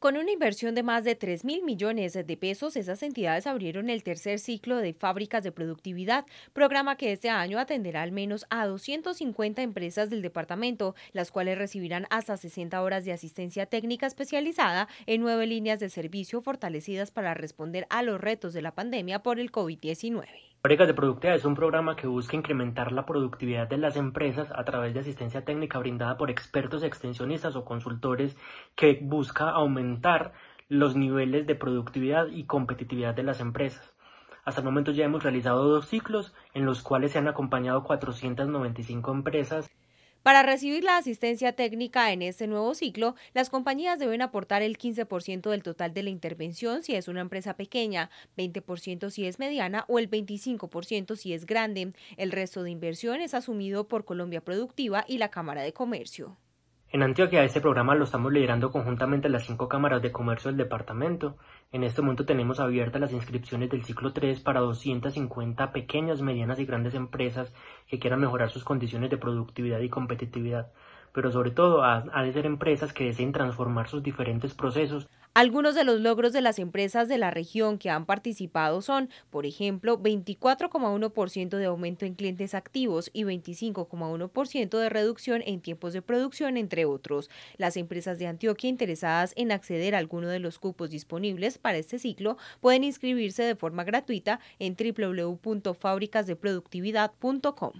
Con una inversión de más de 3 mil millones de pesos, esas entidades abrieron el tercer ciclo de fábricas de productividad, programa que este año atenderá al menos a 250 empresas del departamento, las cuales recibirán hasta 60 horas de asistencia técnica especializada en nueve líneas de servicio fortalecidas para responder a los retos de la pandemia por el COVID-19. Fábricas de Productividad es un programa que busca incrementar la productividad de las empresas a través de asistencia técnica brindada por expertos, extensionistas o consultores que busca aumentar los niveles de productividad y competitividad de las empresas. Hasta el momento ya hemos realizado dos ciclos en los cuales se han acompañado 495 empresas. Para recibir la asistencia técnica en este nuevo ciclo, las compañías deben aportar el 15% del total de la intervención si es una empresa pequeña, 20% si es mediana o el 25% si es grande. El resto de inversión es asumido por Colombia Productiva y la Cámara de Comercio. En Antioquia este programa lo estamos liderando conjuntamente las cinco cámaras de comercio del departamento. En este momento tenemos abiertas las inscripciones del ciclo 3 para 250 pequeñas, medianas y grandes empresas que quieran mejorar sus condiciones de productividad y competitividad pero sobre todo ha de ser empresas que deseen transformar sus diferentes procesos. Algunos de los logros de las empresas de la región que han participado son, por ejemplo, 24,1% de aumento en clientes activos y 25,1% de reducción en tiempos de producción, entre otros. Las empresas de Antioquia interesadas en acceder a alguno de los cupos disponibles para este ciclo pueden inscribirse de forma gratuita en www.fabricasdeproductividad.com.